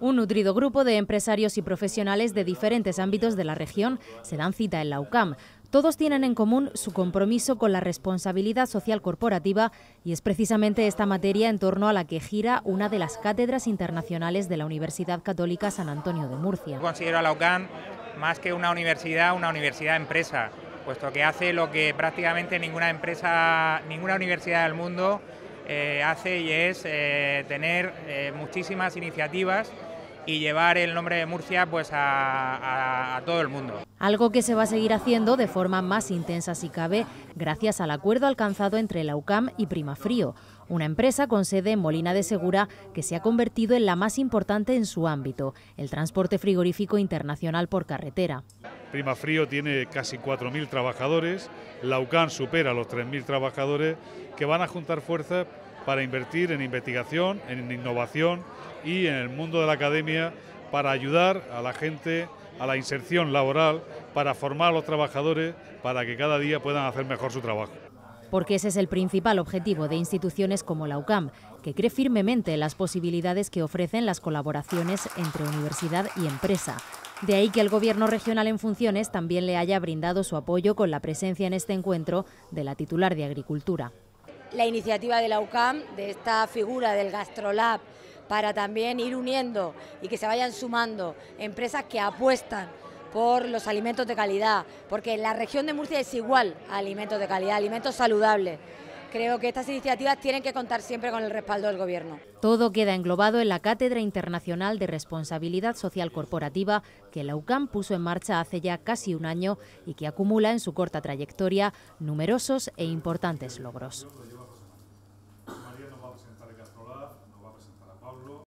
Un nutrido grupo de empresarios y profesionales de diferentes ámbitos de la región se dan cita en la UCAM. Todos tienen en común su compromiso con la responsabilidad social corporativa y es precisamente esta materia en torno a la que gira una de las cátedras internacionales de la Universidad Católica San Antonio de Murcia. considero a la UCAM más que una universidad, una universidad empresa, puesto que hace lo que prácticamente ninguna empresa, ninguna universidad del mundo eh, hace y es eh, tener eh, muchísimas iniciativas y llevar el nombre de Murcia pues a, a, todo el mundo. Algo que se va a seguir haciendo de forma más intensa si cabe, gracias al acuerdo alcanzado entre la UCAM y Primafrío, una empresa con sede en Molina de Segura que se ha convertido en la más importante en su ámbito, el transporte frigorífico internacional por carretera. ...Primafrío Frío tiene casi 4.000 trabajadores, ...la UCAM supera los 3.000 trabajadores, que van a juntar fuerzas para invertir en investigación, en innovación y en el mundo de la academia para ayudar a la gente a la inserción laboral, para formar a los trabajadores, para que cada día puedan hacer mejor su trabajo porque ese es el principal objetivo de instituciones como la UCAM, que cree firmemente en las posibilidades que ofrecen las colaboraciones entre universidad y empresa, de ahí que el Gobierno regional en funciones también le haya brindado su apoyo con la presencia en este encuentro de la titular de Agricultura. La iniciativa de la UCAM, de esta figura del GastroLab, para también ir uniendo y que se vayan sumando empresas que apuestan por los alimentos de calidad, porque la región de Murcia es igual a alimentos de calidad, alimentos saludables. Creo que estas iniciativas tienen que contar siempre con el respaldo del Gobierno. Todo queda englobado en la Cátedra Internacional de Responsabilidad Social Corporativa que la UCAM puso en marcha hace ya casi un año y que acumula en su corta trayectoria numerosos e importantes logros.